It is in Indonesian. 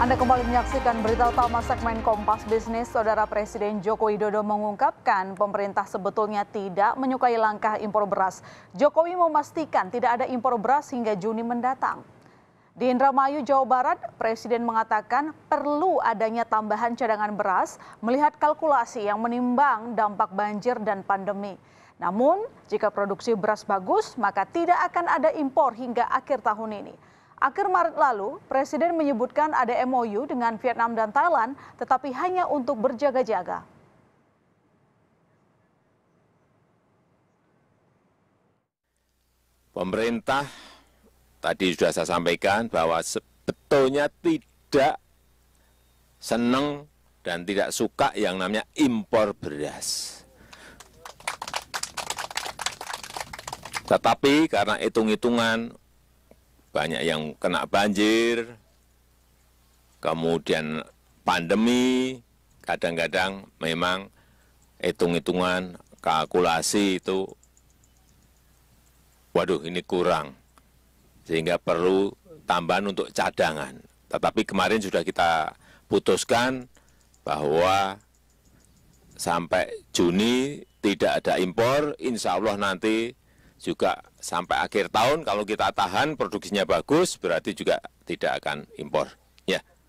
Anda kembali menyaksikan berita utama segmen Kompas Bisnis. Saudara Presiden Joko Widodo mengungkapkan pemerintah sebetulnya tidak menyukai langkah impor beras. Jokowi memastikan tidak ada impor beras hingga Juni mendatang. Di Indramayu, Jawa Barat, Presiden mengatakan perlu adanya tambahan cadangan beras melihat kalkulasi yang menimbang dampak banjir dan pandemi. Namun, jika produksi beras bagus, maka tidak akan ada impor hingga akhir tahun ini. Akhir Maret lalu, Presiden menyebutkan ada MOU dengan Vietnam dan Thailand, tetapi hanya untuk berjaga-jaga. Pemerintah tadi sudah saya sampaikan bahwa sebetulnya tidak senang dan tidak suka yang namanya impor beras. Tetapi karena hitung-hitungan banyak yang kena banjir, kemudian pandemi, kadang-kadang memang hitung-hitungan, kalkulasi itu, waduh ini kurang, sehingga perlu tambahan untuk cadangan. Tetapi kemarin sudah kita putuskan bahwa sampai Juni tidak ada impor, insya Allah nanti juga sampai akhir tahun kalau kita tahan produksinya bagus berarti juga tidak akan impor